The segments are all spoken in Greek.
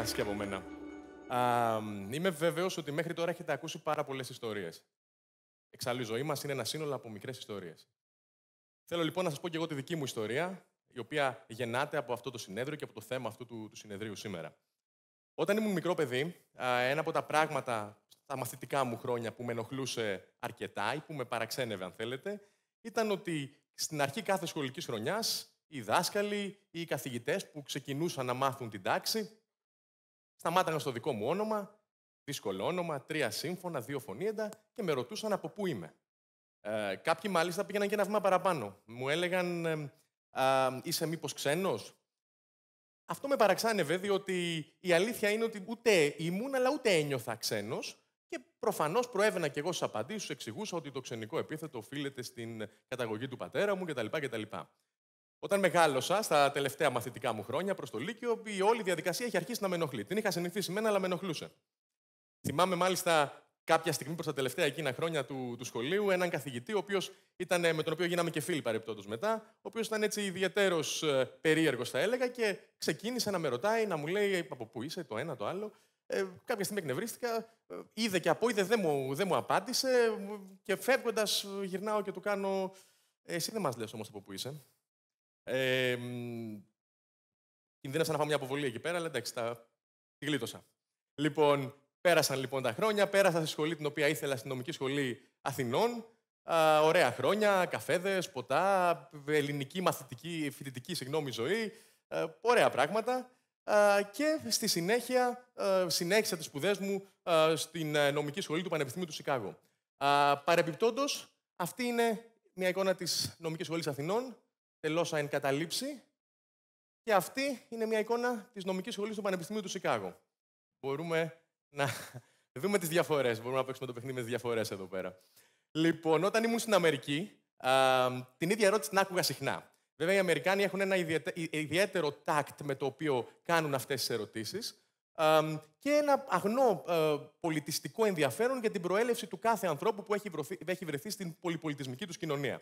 περάσει και από μένα. είμαι βεβαίω ότι μέχρι τώρα έχετε ακούσει πάρα πολλές ιστορίες. Εξάλλου η ζωή μας είναι ένα σύνολο από μικρές ιστορίες. Θέλω λοιπόν να σας πω και εγώ τη δική μου ιστορία, η οποία γεννάται από αυτό το συνέδριο και από το θέμα αυτού του, του συνεδρίου σήμερα. Όταν ήμουν μικρό παιδί, ένα από τα πράγματα στα μαθητικά μου χρόνια που με ενοχλούσε αρκετά ή που με παραξένευε, αν θέλετε, ήταν ότι στην αρχή κάθε σχολικής χρονιάς οι δάσκαλοι ή οι καθηγητές που ξεκινούσαν να μάθουν την τάξη Σταμάταγαν στο δικό μου όνομα, δύσκολο όνομα, τρία σύμφωνα, δύο φωνήεντα και με ρωτούσαν από πού είμαι. Ε, κάποιοι μάλιστα πήγαιναν και ένα βήμα παραπάνω. Μου έλεγαν, ε, ε, είσαι μήπως ξένος. Αυτό με παραξάνευε, διότι η αλήθεια είναι ότι ούτε ήμουν, αλλά ούτε ένιωθα ξένος. Και προφανώς προέβαινα και εγώ στις απαντήσεις, εξηγούσα ότι το ξενικό επίθετο οφείλεται στην καταγωγή του πατέρα μου κτλ. Όταν μεγάλωσα, στα τελευταία μαθητικά μου χρόνια προς το Λύκειο, η όλη διαδικασία είχε αρχίσει να με ενοχλεί. Την είχα συνηθίσει μένα, αλλά με ενοχλούσε. Θυμάμαι μάλιστα κάποια στιγμή προς τα τελευταία εκείνα χρόνια του, του σχολείου έναν καθηγητή, ο οποίος ήταν, ε, με τον οποίο γίναμε και φίλοι παρεπτόντω μετά, ο οποίος ήταν έτσι ιδιαίτερος ε, περίεργος, θα έλεγα, και ξεκίνησε να με ρωτάει, να μου λέει από πού είσαι, το ένα, το άλλο. Ε, κάποια στιγμή εκνευρίστηκα, ε, είδε και από είδε, μου, δεν μου απάντησε και φεύγοντας γυρνάω και του κάνω. Εσύ δεν μας λες όμως από πού είσαι. Ε, κινδύνευσα να φάω μια αποβολή εκεί πέρα, αλλά εντάξει, τα τη γλίτωσα. Λοιπόν, πέρασαν λοιπόν τα χρόνια, πέρασα στη σχολή την οποία ήθελα, στην νομική σχολή Αθηνών. Α, ωραία χρόνια, καφέδες, ποτά, ελληνική μαθητική, φοιτητική συγγνώμη, ζωή. Α, ε, ωραία πράγματα. Α, και στη συνέχεια ε, συνέχισα τις σπουδές μου ε, στην νομική σχολή του Πανεπιστημίου του Σικάγο. Παρεμπιπτόντω, αυτή είναι μια εικόνα της νομικής σχολής Αθηνών τελώσα εν καταλήψη. Και αυτή είναι μια εικόνα της νομικής σχολής του Πανεπιστημίου του Σικάγο. Μπορούμε να δούμε τις διαφορές. Μπορούμε να παίξουμε το παιχνίδι με τις διαφορές εδώ πέρα. Λοιπόν, όταν ήμουν στην Αμερική, α, την ίδια ερώτηση την άκουγα συχνά. Βέβαια, οι Αμερικάνοι έχουν ένα ιδιαίτερο τάκτ με το οποίο κάνουν αυτές τις ερωτήσεις και ένα αγνό πολιτιστικό ενδιαφέρον για την προέλευση του κάθε ανθρώπου που έχει βρεθεί στην πολυπολιτισμική τους κοινωνία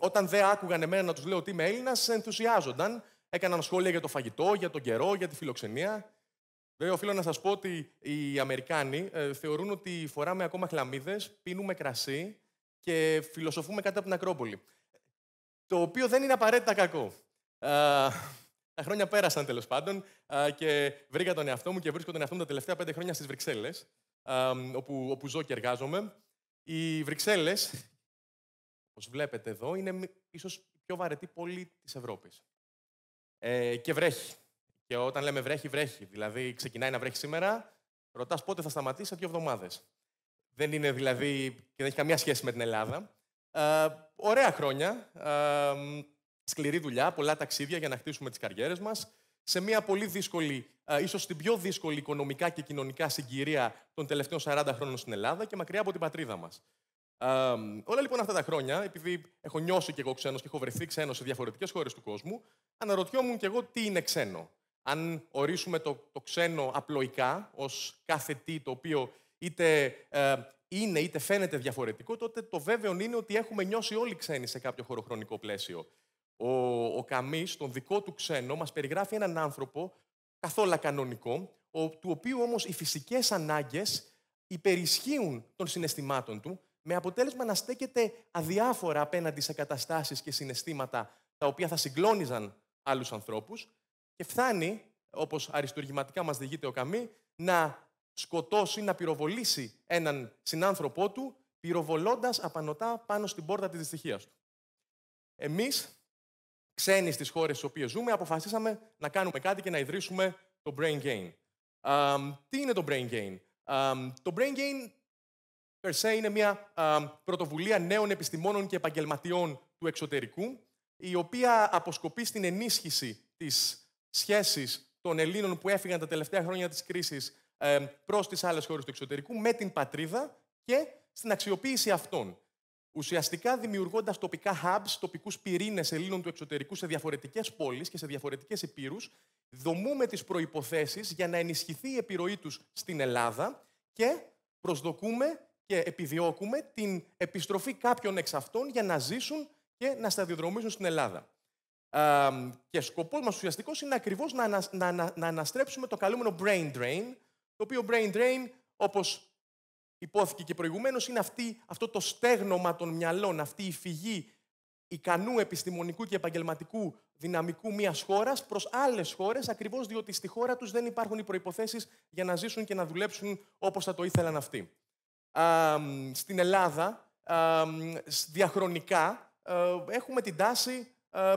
όταν δεν άκουγαν εμένα να τους λέω ότι είμαι Έλληνας, ενθουσιάζονταν. Έκαναν σχόλια για το φαγητό, για τον καιρό, για τη φιλοξενία. Βέβαια, οφείλω να σας πω ότι οι Αμερικάνοι ε, θεωρούν ότι φοράμε ακόμα χλαμίδες, πίνουμε κρασί και φιλοσοφούμε κάτω από την Ακρόπολη. Το οποίο δεν είναι απαραίτητα κακό. Τα χρόνια πέρασαν τέλος πάντων και βρήκα τον εαυτό μου και βρίσκω τον εαυτό μου τα τελευταία πέντε χρόνια στις Βρυξέλλες, όπου, όπου ζω και εργάζομαι. Οι Βρυξέλλες όπως βλέπετε εδώ, είναι ίσως η πιο βαρετή πόλη της Ευρώπης. Ε, και βρέχει. Και όταν λέμε βρέχει, βρέχει. Δηλαδή, ξεκινάει να βρέχει σήμερα, ρωτάς πότε θα σταματήσει σε δύο εβδομάδες. Δεν είναι δηλαδή και δεν έχει καμία σχέση με την Ελλάδα. Ε, ωραία χρόνια. Ε, σκληρή δουλειά, πολλά ταξίδια για να χτίσουμε τις καριέρες μας. Σε μια πολύ δύσκολη, ε, ίσως την πιο δύσκολη οικονομικά και κοινωνικά συγκυρία των τελευταίων 40 χρόνων στην Ελλάδα και μακριά από την πατρίδα μας όλα λοιπόν αυτά τα χρόνια, επειδή έχω νιώσει κι εγώ ξένος και έχω βρεθεί ξένος σε διαφορετικές χώρες του κόσμου, αναρωτιόμουν κι εγώ τι είναι ξένο. Αν ορίσουμε το, το ξένο απλοϊκά ως κάθε τι το οποίο είτε ε, είναι είτε φαίνεται διαφορετικό, τότε το βέβαιο είναι ότι έχουμε νιώσει όλοι ξένοι σε κάποιο χωροχρονικό πλαίσιο. Ο, ο Καμί, τον δικό του ξένο, μας περιγράφει έναν άνθρωπο καθόλου κανονικό, ο, του οποίου όμως οι φυσικές ανάγκες υπερισχύουν των συναισθημάτων του με αποτέλεσμα να στέκεται αδιάφορα απέναντι σε καταστάσεις και συναισθήματα τα οποία θα συγκλώνιζαν άλλους ανθρώπους και φτάνει, όπως αριστουργηματικά μας διηγείται ο Καμή, να σκοτώσει, να πυροβολήσει έναν συνάνθρωπό του, πυροβολώντας απανοτά πάνω στην πόρτα της δυστυχίας του. Εμείς, ξένοι στις χώρες στις οποίες ζούμε, αποφασίσαμε να κάνουμε κάτι και να ιδρύσουμε το brain gain. τι είναι το brain gain? το brain gain Περσέ είναι μια α, πρωτοβουλία νέων επιστημόνων και επαγγελματιών του εξωτερικού, η οποία αποσκοπεί στην ενίσχυση της σχέσης των Ελλήνων που έφυγαν τα τελευταία χρόνια της κρίσης ε, προς τις άλλες χώρες του εξωτερικού, με την πατρίδα και στην αξιοποίηση αυτών. Ουσιαστικά δημιουργώντας τοπικά hubs, τοπικούς πυρήνες Ελλήνων του εξωτερικού σε διαφορετικές πόλεις και σε διαφορετικές υπήρου, δομούμε τις προποθέσει για να ενισχυθεί η επιρροή τους στην Ελλάδα και προσδοκούμε και επιδιώκουμε την επιστροφή κάποιων εξ αυτών για να ζήσουν και να σταδιοδρομήσουν στην Ελλάδα. Ε, και σκοπός μας ουσιαστικός είναι ακριβώς να, ανα, να, να, να αναστρέψουμε το καλούμενο brain drain, το οποίο brain drain, όπως υπόθηκε και προηγουμένως, είναι αυτή, αυτό το στέγνομα των μυαλών, αυτή η φυγή ικανού επιστημονικού και επαγγελματικού δυναμικού μιας χώρας προς άλλες χώρες, ακριβώς διότι στη χώρα τους δεν υπάρχουν οι προποθέσει για να ζήσουν και να δουλέψουν όπως θα το ήθελαν αυτοί στην Ελλάδα, διαχρονικά, ε, έχουμε την τάση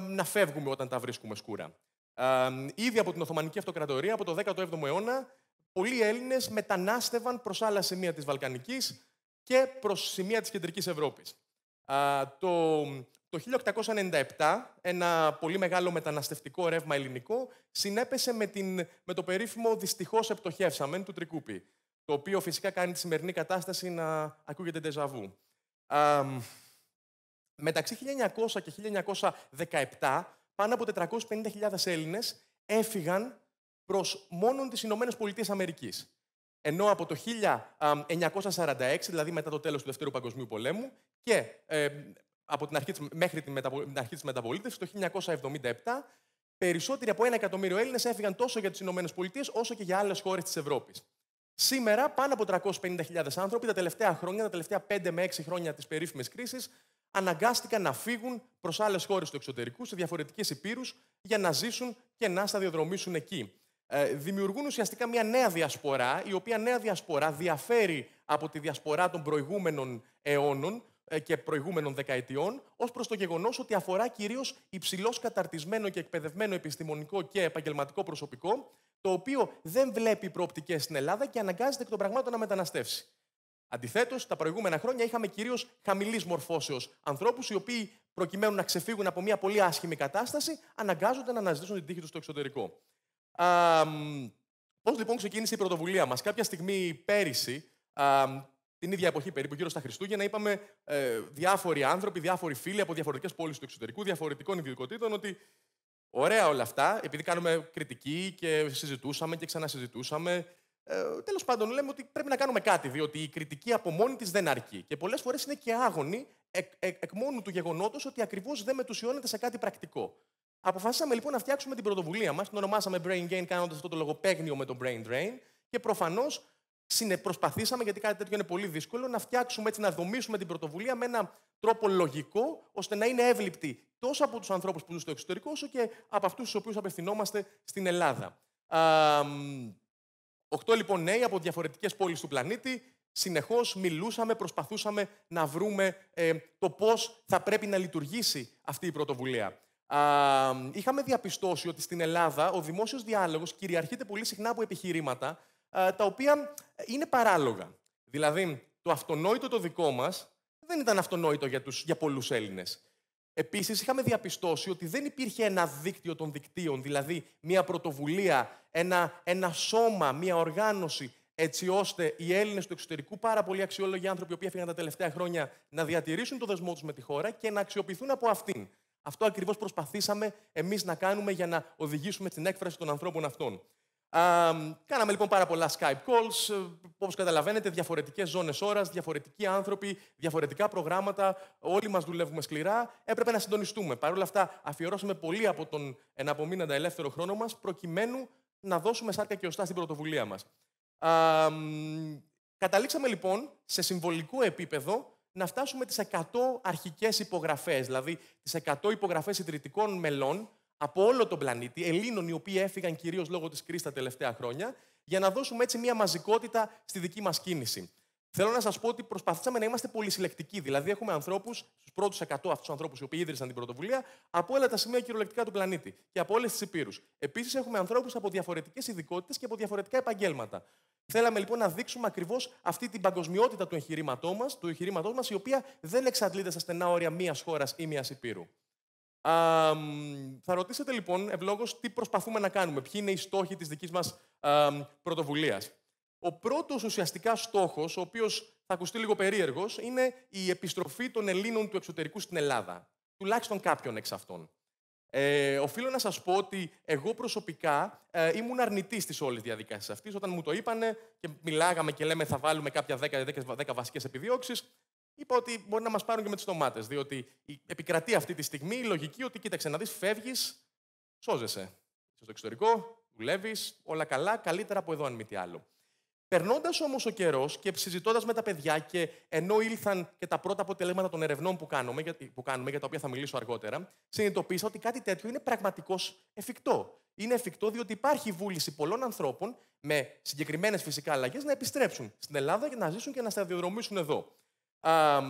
να φεύγουμε όταν τα βρίσκουμε σκούρα. Ήδη από την Οθωμανική Αυτοκρατορία, από το 17ο αιώνα, πολλοί Έλληνες μετανάστευαν προς άλλα σημεία της Βαλκανικής και προς σημεία της Κεντρικής Ευρώπης. Το, το 1897, ένα πολύ μεγάλο μεταναστευτικό ρεύμα ελληνικό συνέπεσε με, την, με το περίφημο «Δυστυχώς επτοχεύσαμεν» του Τρικούπη το οποίο φυσικά κάνει τη σημερινή κατάσταση να ακούγεται ντεζαβού. Μεταξύ 1900 και 1917, πάνω από 450.000 Έλληνες έφυγαν προς μόνον τις Ηνωμένες Πολιτείες Αμερικής. Ενώ από το 1946, δηλαδή μετά το τέλος του Δευτέρου Παγκοσμίου Πολέμου, και ε, από την αρχή της, μέχρι την, αρχή της μεταπολίτευσης, το 1977, περισσότεροι από ένα εκατομμύριο Έλληνες έφυγαν τόσο για τις Ηνωμένες Πολιτείες, όσο και για άλλες χώρες της Ευρώπης. Σήμερα πάνω από 350.000 άνθρωποι τα τελευταία χρόνια, τα τελευταία 5 με 6 χρόνια της περίφημης κρίσης, αναγκάστηκαν να φύγουν προς άλλες χώρες του εξωτερικού, σε διαφορετικές υπήρους, για να ζήσουν και να σταδιοδρομήσουν εκεί. Ε, δημιουργούν ουσιαστικά μια νέα διασπορά, η οποία νέα διασπορά διαφέρει από τη διασπορά των προηγούμενων αιώνων ε, και προηγούμενων δεκαετιών, ως προς το γεγονός ότι αφορά κυρίως υψηλώς καταρτισμένο και εκπαιδευμένο επιστημονικό και επαγγελματικό προσωπικό, το οποίο δεν βλέπει προοπτικές στην Ελλάδα και αναγκάζεται εκ των πραγμάτων να μεταναστεύσει. Αντιθέτως, τα προηγούμενα χρόνια είχαμε κυρίως χαμηλής μορφώσεως ανθρώπους, οι οποίοι προκειμένου να ξεφύγουν από μια πολύ άσχημη κατάσταση, αναγκάζονται να αναζητήσουν την τύχη τους στο εξωτερικό. Πώς λοιπόν ξεκίνησε η πρωτοβουλία μας, Κάποια στιγμή πέρυσι, α, την ίδια εποχή περίπου, γύρω στα Χριστούγεννα, είπαμε ε, διάφοροι άνθρωποι, διάφοροι φίλοι από διαφορετικές πόλεις του εξωτερικού, διαφορετικών ιδιωτικότητων, ότι Ωραία όλα αυτά, επειδή κάνουμε κριτική και συζητούσαμε και ξανασυζητούσαμε. Ε, Τέλος πάντων, λέμε ότι πρέπει να κάνουμε κάτι, διότι η κριτική από μόνη της δεν αρκεί. Και πολλές φορές είναι και άγωνη εκ, εκ μόνου του γεγονότος ότι ακριβώς δεν μετουσιώνεται σε κάτι πρακτικό. Αποφασίσαμε λοιπόν να φτιάξουμε την πρωτοβουλία μας, την ονομάσαμε Brain Gain, κάνοντας αυτό το λογοπαίγνιο με το Brain Drain, και προφανώς Προσπαθήσαμε, γιατί κάτι τέτοιο είναι πολύ δύσκολο, να φτιάξουμε έτσι, να δομήσουμε την πρωτοβουλία με έναν τρόπο λογικό, ώστε να είναι εύληπτη τόσο από τους ανθρώπους που ζουν στο εξωτερικό, όσο και από αυτούς του οποίους απευθυνόμαστε στην Ελλάδα. Οκτώ λοιπόν νέοι από διαφορετικές πόλεις του πλανήτη. Συνεχώς μιλούσαμε, προσπαθούσαμε να βρούμε ε, το πώς θα πρέπει να λειτουργήσει αυτή η πρωτοβουλία. είχαμε διαπιστώσει ότι στην Ελλάδα ο δημόσιος διάλογος κυριαρχείται πολύ συχνά από επιχειρήματα ε, τα οποία ε, είναι παράλογα. Δηλαδή, το αυτονόητο το δικό μας δεν ήταν αυτονόητο για, τους, για πολλούς Έλληνες. Επίσης, είχαμε διαπιστώσει ότι δεν υπήρχε ένα δίκτυο των δικτύων, δηλαδή μια πρωτοβουλία, ένα, ένα σώμα, μια οργάνωση, έτσι ώστε οι Έλληνες του εξωτερικού, πάρα πολλοί αξιόλογοι άνθρωποι οι οποίοι έφυγαν τα τελευταία χρόνια, να διατηρήσουν το δεσμό τους με τη χώρα και να αξιοποιηθούν από αυτήν. Αυτό ακριβώς προσπαθήσαμε εμείς να κάνουμε για να οδηγήσουμε την έκφραση των ανθρώπων αυτών κάναμε λοιπόν πάρα πολλά Skype calls, ε, Όπως καταλαβαίνετε, διαφορετικές ζώνες ώρας, διαφορετικοί άνθρωποι, διαφορετικά προγράμματα, όλοι μας δουλεύουμε σκληρά, έπρεπε να συντονιστούμε. Παρ' όλα αυτά αφιερώσαμε πολύ από τον εναπομείναντα ελεύθερο χρόνο μας, προκειμένου να δώσουμε σάρκα και οστά στην πρωτοβουλία μας. καταλήξαμε λοιπόν σε συμβολικό επίπεδο να φτάσουμε τις 100 αρχικές υπογραφές, δηλαδή τις 100 υπογραφές ιδρυτικών μελών, από όλο τον πλανήτη, Ελλήνων οι οποίοι έφυγαν κυρίως λόγω της κρίσης τα τελευταία χρόνια, για να δώσουμε έτσι μια μαζικότητα στη δική μας κίνηση. Θέλω να σας πω ότι προσπαθήσαμε να είμαστε πολυσυλλεκτικοί. Δηλαδή, έχουμε ανθρώπους, στους πρώτους 100 αυτούς τους ανθρώπους οι οποίοι ίδρυσαν την πρωτοβουλία, από όλα τα σημεία κυριολεκτικά του πλανήτη και από όλες τις υπήρους. Επίσης, έχουμε ανθρώπους από διαφορετικές ειδικότητες και από διαφορετικά επαγγέλματα. Θέλαμε λοιπόν να δείξουμε ακριβώς αυτή την παγκοσμιότητα του εγχειρήματός μας, του εγχειρήματός η οποία δεν εξαντλείται στα στενά όρια μίας χώρας ή μίας υπήρου. Α, θα ρωτήσετε λοιπόν ευλόγως τι προσπαθούμε να κάνουμε, ποιοι είναι οι στόχοι της δικής μας πρωτοβουλίας. Ο πρώτος ουσιαστικά στόχος, ο οποίος θα ακουστεί λίγο περίεργος, είναι η επιστροφή των Ελλήνων του εξωτερικού στην Ελλάδα. Τουλάχιστον κάποιων εξ αυτών. Ε, οφείλω να σας πω ότι εγώ προσωπικά ε, ήμουν αρνητής της όλης διαδικασίας αυτής, Όταν μου το είπανε και μιλάγαμε και λέμε θα βάλουμε κάποια 10, 10, 10 βασικές Είπα ότι μπορεί να μας πάρουν και με τις ντομάτες, διότι επικρατεί αυτή τη στιγμή η λογική ότι κοίταξε να δεις, φεύγεις, σώζεσαι. Είσαι στο εξωτερικό, δουλεύεις, όλα καλά, καλύτερα από εδώ αν μη τι άλλο. Περνώντας όμως ο καιρός και συζητώντας με τα παιδιά, και ενώ ήλθαν και τα πρώτα αποτελέσματα των ερευνών που κάνουμε, που κάνουμε, για τα οποία θα μιλήσω αργότερα, συνειδητοποίησα ότι κάτι τέτοιο είναι πραγματικώς εφικτό. Είναι εφικτό διότι υπάρχει βούληση πολλών ανθρώπων με συγκεκριμένες φυσικά αλλαγές να επιστρέψουν στην Ελλάδα και να ζήσουν και να σταδιοδρομήσουν εδώ α,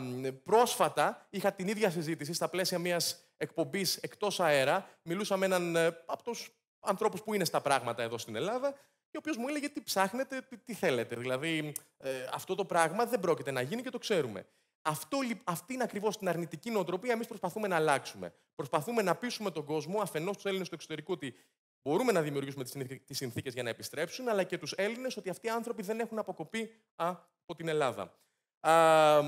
πρόσφατα είχα την ίδια συζήτηση στα πλαίσια μιας εκπομπής εκτός αέρα. Μιλούσα με έναν ε, από τους ανθρώπους που είναι στα πράγματα εδώ στην Ελλάδα και ο οποίος μου έλεγε τι ψάχνετε, τι θέλετε. Δηλαδή, ε, αυτό το πράγμα δεν πρόκειται να γίνει και το ξέρουμε. Αυτό, αυτή είναι ακριβώς την αρνητική νοοτροπία εμείς προσπαθούμε να αλλάξουμε. Προσπαθούμε να πείσουμε τον κόσμο, αφενός τους Έλληνες στο εξωτερικό, ότι μπορούμε να δημιουργήσουμε τις συνθήκες για να επιστρέψουν, αλλά και τους Έλληνες ότι αυτοί οι άνθρωποι δεν έχουν αποκοπεί από την Ελλάδα α,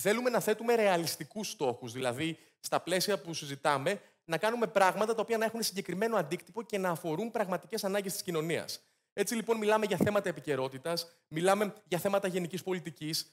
θέλουμε να θέτουμε ρεαλιστικούς στόχους, δηλαδή στα πλαίσια που συζητάμε, να κάνουμε πράγματα τα οποία να έχουν συγκεκριμένο αντίκτυπο και να αφορούν πραγματικές ανάγκες της κοινωνίας. Έτσι λοιπόν μιλάμε για θέματα επικαιρότητας, μιλάμε για θέματα γενικής πολιτικής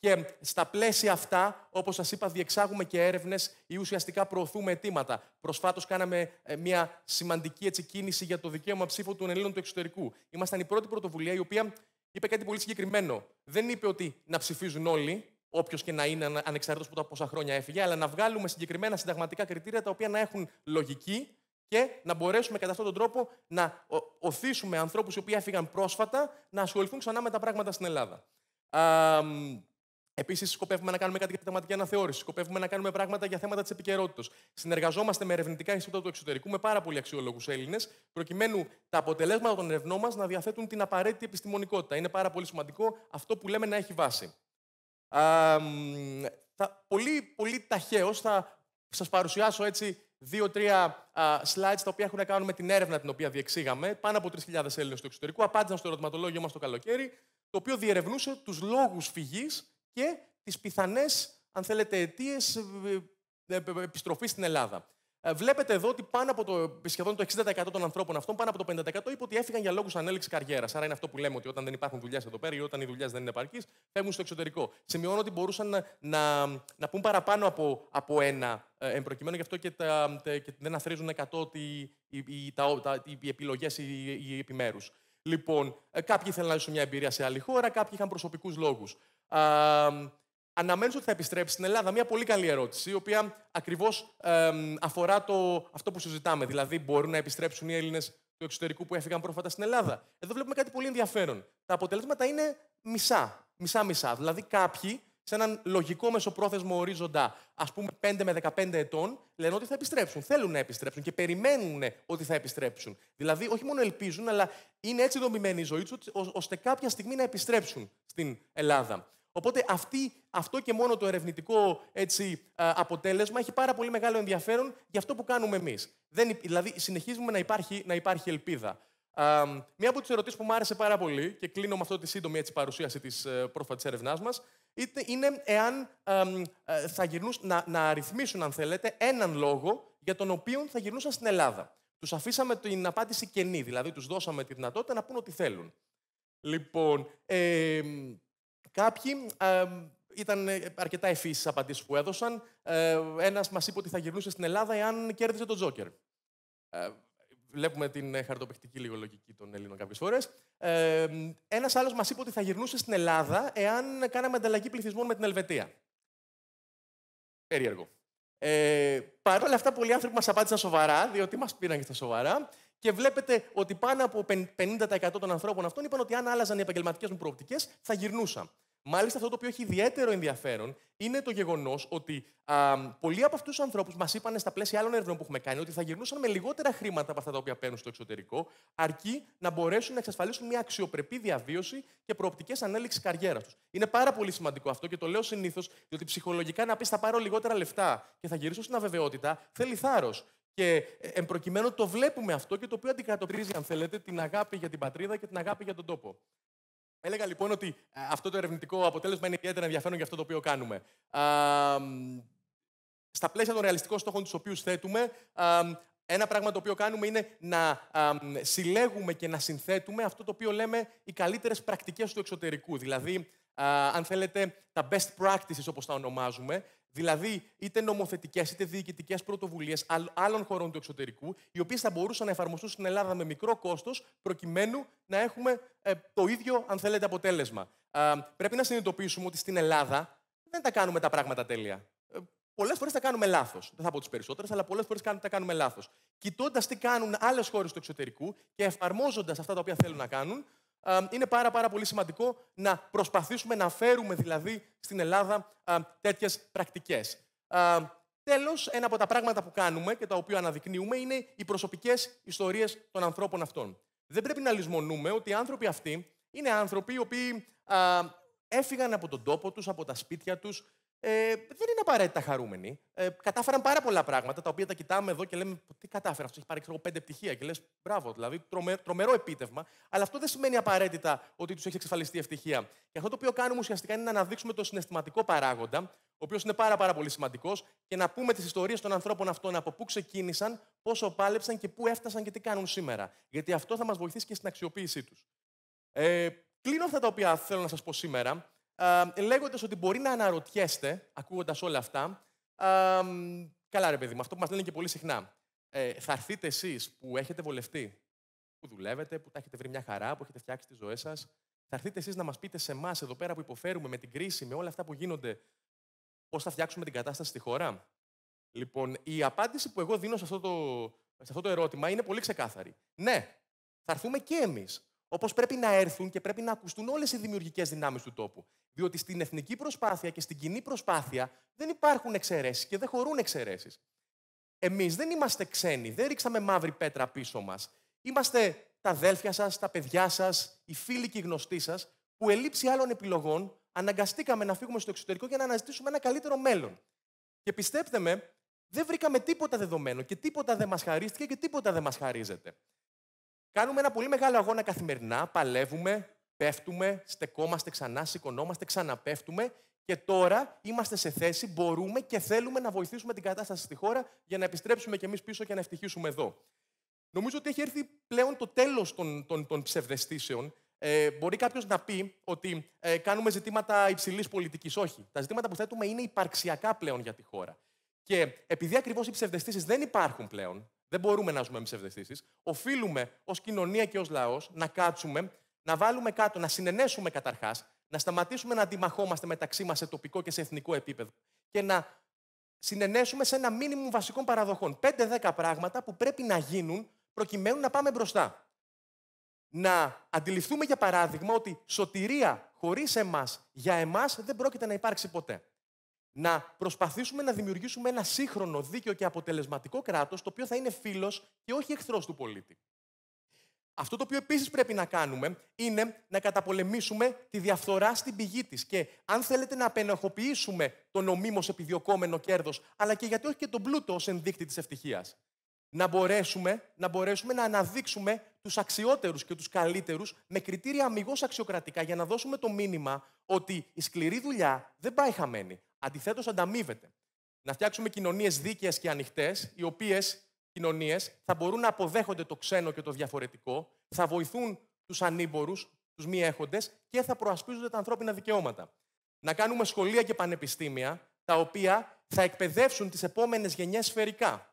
και στα πλαίσια αυτά, όπως σας είπα, διεξάγουμε και έρευνες ή ουσιαστικά προωθούμε αιτήματα. Προσφάτως κάναμε ε, μια σημαντική έτσι, κίνηση για το δικαίωμα ψήφου των Ελλήνων του εξωτερικού. Ήμασταν η πρώτη πρωτοβουλία η οποία είπε κάτι πολύ συγκεκριμένο. Δεν είπε ότι να ψηφίζουν όλοι, όποιος και να είναι, ανεξαρτήτως από πόσα χρόνια έφυγε, αλλά να βγάλουμε συγκεκριμένα συνταγματικά κριτήρια τα οποία να έχουν λογική και να μπορέσουμε κατά αυτόν τον τρόπο να οθήσουμε ανθρώπους οι οποίοι έφυγαν πρόσφατα να ασχοληθούν ξανά με τα πράγματα στην Ελλάδα. Επίσης, σκοπεύουμε να κάνουμε κάτι για τη θεματική αναθεώρησης. Σκοπεύουμε να κάνουμε πράγματα για θέματα της επικαιρότητας. Συνεργαζόμαστε με ερευνητικά Ινστιτούτα του εξωτερικού, με πάρα πολλοί αξιόλογους Έλληνες, προκειμένου τα αποτελέσματα των ερευνών μας να διαθέτουν την απαραίτητη επιστημονικότητα. Είναι πάρα πολύ σημαντικό αυτό που λέμε να έχει βάση. Α, θα, πολύ, πολύ ταχαίως θα σας παρουσιάσω έτσι δύο-τρία slides τα οποία έχουν να κάνουν με την έρευνα την οποία διεξήγαμε. Πάνω από 3.000 Έλληνε του εξωτερικού απάντησαν στο ερωτηματολόγιο μας το καλοκαίρι, το οποίο διερευνούσε τους λόγους φυγής και τις πιθανές, αν θέλετε, αιτίες ε, ε, ε, επιστροφής στην Ελλάδα. Βλέπετε εδώ ότι πάνω από το, σχεδόν το 60% των ανθρώπων αυτών, πάνω από το 50% είπε ότι έφυγαν για λόγους ανέλυξης καριέρας. Άρα είναι αυτό που λέμε ότι όταν δεν υπάρχουν δουλειές εδώ πέρα ή όταν οι δουλειά δεν είναι επαρκή, φεύγουν στο εξωτερικό. Σημειώνω ότι μπορούσαν να, να, να πούν παραπάνω από, από ένα εμπροκειμένο, γι' αυτό και, τα, και δεν αθροίζουν 100 οι, οι, τα, τα, οι επιλογές οι, οι επιμέρους. Λοιπόν, κάποιοι ήθελαν να ζήσουν μια εμπειρία σε άλλη χώρα, κάποιοι είχαν προσωπικούς λόγους. Αναμένω ότι θα επιστρέψει στην Ελλάδα. Μια πολύ καλή ερώτηση, η οποία ακριβώς ε, αφορά το, αυτό που συζητάμε. Δηλαδή, μπορούν να επιστρέψουν οι Έλληνες του εξωτερικού που έφυγαν πρόσφατα στην Ελλάδα. Εδώ βλέπουμε κάτι πολύ ενδιαφέρον. Τα αποτελέσματα είναι μισά. Μισά-μισά. Δηλαδή, κάποιοι σε έναν λογικό μεσοπρόθεσμο ορίζοντα, ας πούμε 5 με 15 ετών, λένε ότι θα επιστρέψουν. Θέλουν να επιστρέψουν και περιμένουν ότι θα επιστρέψουν. Δηλαδή, όχι μόνο ελπίζουν, αλλά είναι έτσι δομημένη η ζωή τους, ώστε κάποια στιγμή να επιστρέψουν στην Ελλάδα. Οπότε αυτή, αυτό και μόνο το ερευνητικό έτσι, αποτέλεσμα έχει πάρα πολύ μεγάλο ενδιαφέρον για αυτό που κάνουμε εμείς. Δηλαδή, συνεχίζουμε να υπάρχει, να υπάρχει ελπίδα. μία από τις ερωτήσεις που μου άρεσε πάρα πολύ και κλείνω με αυτό τη σύντομη έτσι, παρουσίαση της ε, πρόσφατη έρευνάς μας είναι εάν θα γυρνούσαν, να, να αριθμίσουν, αν θέλετε, έναν λόγο για τον οποίο θα γυρνούσαν στην Ελλάδα. Τους αφήσαμε την απάντηση κενή, δηλαδή τους δώσαμε τη δυνατότητα να πούν ό,τι θέλουν. Λοιπόν, ε, Κάποιοι ήταν αρκετά ευφύ στις απαντήσεις που έδωσαν. Ε, Ένας μας είπε ότι θα γυρνούσε στην Ελλάδα εάν κέρδιζε τον Τζόκερ. Ε, βλέπουμε την χαρτοπεκτική λίγο λογική των Ελλήνων κάποιες φορές. Ε, Ένας άλλος μας είπε ότι θα γυρνούσε στην Ελλάδα εάν κάναμε ανταλλαγή πληθυσμών με την Ελβετία. Περίεργο. Ε, Παρ' όλα αυτά, πολλοί άνθρωποι μας απάντησαν σοβαρά, διότι μας πήραν και στα σοβαρά. Και βλέπετε ότι πάνω από 50% των ανθρώπων αυτών είπαν ότι αν άλλαζαν οι επαγγελματικές μου προοπτικές, θα γυρνούσα. Μάλιστα, αυτό το οποίο έχει ιδιαίτερο ενδιαφέρον είναι το γεγονός ότι α, πολλοί από αυτούς τους ανθρώπους μας είπαν στα πλαίσια άλλων έρευνων που έχουμε κάνει ότι θα γυρνούσαν με λιγότερα χρήματα από αυτά τα οποία παίρνουν στο εξωτερικό, αρκεί να μπορέσουν να εξασφαλίσουν μια αξιοπρεπή διαβίωση και προοπτικές ανέλυξης καριέρας τους. Είναι πάρα πολύ σημαντικό αυτό και το λέω συνήθως, διότι ψυχολογικά να πεις θα πάρω λιγότερα λεφτά και θα γυρίσω στην αβεβαιότητα θέλει θάρρος. Και εμπροκειμένου το βλέπουμε αυτό και το οποίο αντικατοπτρίζει, αν θέλετε, την αγάπη για την πατρίδα και την αγάπη για τον τόπο. Έλεγα λοιπόν ότι ε, αυτό το ερευνητικό αποτέλεσμα είναι ιδιαίτερα ενδιαφέρον για αυτό το οποίο κάνουμε. στα πλαίσια των ρεαλιστικών στόχων τους οποίους θέτουμε, ένα πράγμα το οποίο κάνουμε είναι να συλλέγουμε και να συνθέτουμε αυτό το οποίο λέμε οι καλύτερες πρακτικές του εξωτερικού. Δηλαδή, αν θέλετε, τα best practices όπως τα ονομάζουμε, Δηλαδή, είτε νομοθετικές είτε διοικητικές πρωτοβουλίες άλλων χωρών του εξωτερικού, οι οποίες θα μπορούσαν να εφαρμοστούν στην Ελλάδα με μικρό κόστος, προκειμένου να έχουμε ε, το ίδιο, αν θέλετε, αποτέλεσμα. πρέπει να συνειδητοποιήσουμε ότι στην Ελλάδα δεν τα κάνουμε τα πράγματα τέλεια. Ε, πολλές φορές τα κάνουμε λάθος. Δεν θα πω τις περισσότερες, αλλά πολλές φορές τα κάνουμε λάθος. Κοιτώντας τι κάνουν άλλες χώρες του εξωτερικού και εφαρμόζοντας αυτά τα οποία θέλουν να κάνουν, είναι πάρα, πάρα πολύ σημαντικό να προσπαθήσουμε να φέρουμε δηλαδή στην Ελλάδα τέτοιες πρακτικές. Τέλος, ένα από τα πράγματα που κάνουμε και τα οποία αναδεικνύουμε είναι οι προσωπικές ιστορίες των ανθρώπων αυτών. Δεν πρέπει να λησμονούμε ότι οι άνθρωποι αυτοί είναι άνθρωποι οι οποίοι έφυγαν από τον τόπο τους, από τα σπίτια τους, ε, δεν είναι απαραίτητα χαρούμενοι. Ε, κατάφεραν πάρα πολλά πράγματα τα οποία τα κοιτάμε εδώ και λέμε: Τι κατάφερα, αυτός έχει πάρει ξέρω, πέντε πτυχία. Και λες: Μπράβο, δηλαδή τρομερό επίτευγμα. Αλλά αυτό δεν σημαίνει απαραίτητα ότι τους έχει εξασφαλιστεί η ευτυχία. Και αυτό το οποίο κάνουμε ουσιαστικά είναι να αναδείξουμε το συναισθηματικό παράγοντα, ο οποίος είναι πάρα, πάρα πολύ σημαντικός, και να πούμε τις ιστορίες των ανθρώπων αυτών από πού ξεκίνησαν, πόσο πάλεψαν και πού έφτασαν και τι κάνουν σήμερα. Γιατί αυτό θα μας βοηθήσει και στην αξιοποίησή τους. Ε, κλείνω αυτά τα οποία θέλω να σας πω σήμερα λέγοντας ότι μπορεί να αναρωτιέστε, ακούγοντας όλα αυτά, καλά ρε παιδί μου, αυτό που μας λένε και πολύ συχνά. Ε, θα έρθετε εσείς που έχετε βολευτεί, που δουλεύετε, που τα έχετε βρει μια χαρά, που έχετε φτιάξει τη ζωή σας, θα έρθετε εσείς να μας πείτε σε εμάς εδώ πέρα που υποφέρουμε με την κρίση, με όλα αυτά που γίνονται, πώς θα φτιάξουμε την κατάσταση στη χώρα. Λοιπόν, η απάντηση που εγώ δίνω σε αυτό το, σε αυτό το ερώτημα είναι πολύ ξεκάθαρη. Ναι, θα έρθουμε και εμείς Όπως πρέπει να έρθουν και πρέπει να ακουστούν όλες οι δημιουργικές δυνάμεις του τόπου. Διότι στην εθνική προσπάθεια και στην κοινή προσπάθεια δεν υπάρχουν εξαιρέσεις και δεν χωρούν εξαιρέσεις. Εμείς δεν είμαστε ξένοι, δεν ρίξαμε μαύρη πέτρα πίσω μας. Είμαστε τα αδέλφια σας, τα παιδιά σας, οι φίλοι και οι γνωστοί σας, που ελήψη άλλων επιλογών αναγκαστήκαμε να φύγουμε στο εξωτερικό για να αναζητήσουμε ένα καλύτερο μέλλον. Και πιστέψτε με, δεν βρήκαμε τίποτα δεδομένο και τίποτα δεν μας χαρίστηκε και τίποτα δεν μας χαρίζεται. Κάνουμε ένα πολύ μεγάλο αγώνα καθημερινά, παλεύουμε, πέφτουμε, στεκόμαστε ξανά, σηκωνόμαστε, ξαναπέφτουμε και τώρα είμαστε σε θέση, μπορούμε και θέλουμε να βοηθήσουμε την κατάσταση στη χώρα για να επιστρέψουμε κι εμείς πίσω και να ευτυχίσουμε εδώ. Νομίζω ότι έχει έρθει πλέον το τέλος των, των, των ψευδεστήσεων. Ε, μπορεί κάποιος να πει ότι ε, κάνουμε ζητήματα υψηλής πολιτικής. Όχι. Τα ζητήματα που θέτουμε είναι υπαρξιακά πλέον για τη χώρα. Και επειδή ακριβώς οι ψευδεστήσεις δεν υπάρχουν πλέον, δεν μπορούμε να ζούμε με ψευδεστήσεις. Οφείλουμε ως κοινωνία και ως λαός να κάτσουμε, να βάλουμε κάτω, να συνενέσουμε καταρχάς, να σταματήσουμε να αντιμαχόμαστε μεταξύ μας σε τοπικό και σε εθνικό επίπεδο και να συνενέσουμε σε ενα μηνυμα μήνυμο βασικών παραδοχών. 5-10 πράγματα που πρέπει να γίνουν προκειμένου να πάμε μπροστά. Να αντιληφθούμε, για παράδειγμα, ότι σωτηρία χωρίς εμάς για εμάς δεν πρόκειται να υπάρξει ποτέ να προσπαθήσουμε να δημιουργήσουμε ένα σύγχρονο, δίκαιο και αποτελεσματικό κράτος, το οποίο θα είναι φίλος και όχι εχθρός του πολίτη. Αυτό το οποίο επίσης πρέπει να κάνουμε είναι να καταπολεμήσουμε τη διαφθορά στην πηγή της. Και αν θέλετε να απενεχοποιήσουμε το νομίμως επιδιωκόμενο κέρδος, αλλά και γιατί όχι και τον πλούτο ως ενδείκτη της ευτυχίας. Να μπορέσουμε, να μπορέσουμε να αναδείξουμε τους αξιότερους και τους καλύτερους με κριτήρια αμυγός αξιοκρατικά για να δώσουμε το μήνυμα ότι η σκληρή δουλειά δεν πάει χαμένη. Αντιθέτως, ανταμείβεται. Να φτιάξουμε κοινωνίες δίκαιες και ανοιχτές, οι οποίες κοινωνίες θα μπορούν να αποδέχονται το ξένο και το διαφορετικό, θα βοηθούν τους ανήμπορους, τους μη έχοντες και θα προασπίζονται τα ανθρώπινα δικαιώματα. Να κάνουμε σχολεία και πανεπιστήμια, τα οποία θα εκπαιδεύσουν τις επόμενες γενιές σφαιρικά.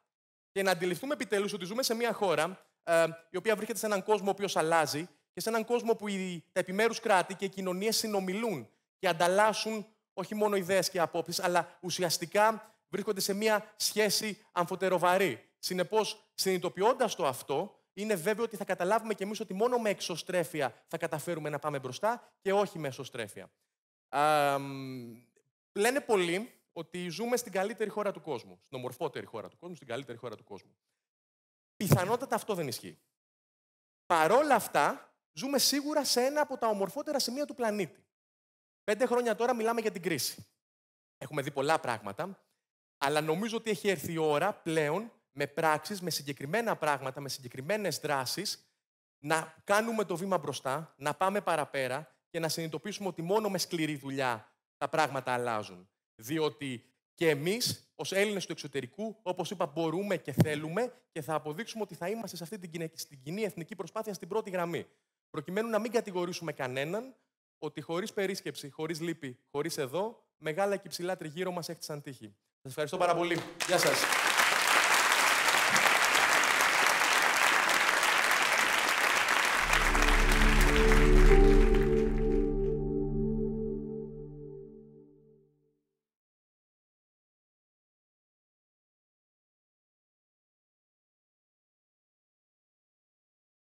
Και να αντιληφθούμε επιτέλους ότι ζούμε σε μια χώρα ε, η οποία βρίσκεται σε έναν κόσμο ο οποίος αλλάζει και σε έναν κόσμο που οι, τα επιμέρους κράτη και οι κοινωνίες συνομιλούν και ανταλλάσσουν όχι μόνο ιδέες και απόψεις, αλλά ουσιαστικά βρίσκονται σε μια σχέση αμφωτεροβαρή. Συνεπώς, συνειδητοποιώντας το αυτό, είναι βέβαιο ότι θα καταλάβουμε κι εμείς ότι μόνο με εξωστρέφεια θα καταφέρουμε να πάμε μπροστά και όχι με εσωστρέφεια. λένε πολλοί ότι ζούμε στην καλύτερη χώρα του κόσμου, στην ομορφότερη χώρα του κόσμου, στην καλύτερη χώρα του κόσμου. Πιθανότατα αυτό δεν ισχύει. Παρόλα αυτά, ζούμε σίγουρα σε ένα από τα ομορφότερα σημεία του πλανήτη. Πέντε χρόνια τώρα μιλάμε για την κρίση. Έχουμε δει πολλά πράγματα, αλλά νομίζω ότι έχει έρθει η ώρα πλέον με πράξεις, με συγκεκριμένα πράγματα, με συγκεκριμένες δράσεις, να κάνουμε το βήμα μπροστά, να πάμε παραπέρα και να συνειδητοποιήσουμε ότι μόνο με σκληρή δουλειά τα πράγματα αλλάζουν. Διότι και εμείς, ως Έλληνες του εξωτερικού, όπως είπα, μπορούμε και θέλουμε και θα αποδείξουμε ότι θα είμαστε σε αυτή την κοινή εθνική προσπάθεια στην πρώτη γραμμή. Προκειμένου να μην κατηγορήσουμε κανέναν, ότι χωρίς περίσκεψη, χωρίς λύπη, χωρίς εδώ, μεγάλα και ψηλά τριγύρω μας έχτισαν τύχη. Σας ευχαριστώ πάρα πολύ. Γεια σας.